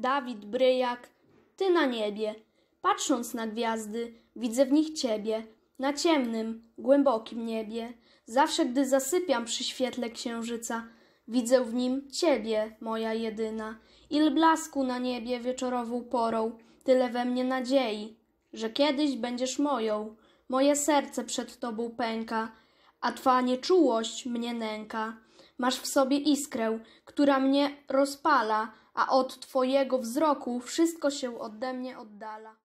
Dawid Bryjak, ty na niebie. Patrząc na gwiazdy, widzę w nich ciebie, na ciemnym, głębokim niebie. Zawsze, gdy zasypiam przy świetle księżyca, widzę w nim ciebie, moja jedyna. Il blasku na niebie wieczorową porą, tyle we mnie nadziei, że kiedyś będziesz moją. Moje serce przed tobą pęka, a twa nieczułość mnie nęka. Masz w sobie iskrę, która mnie rozpala, a od twojego wzroku wszystko się ode mnie oddala.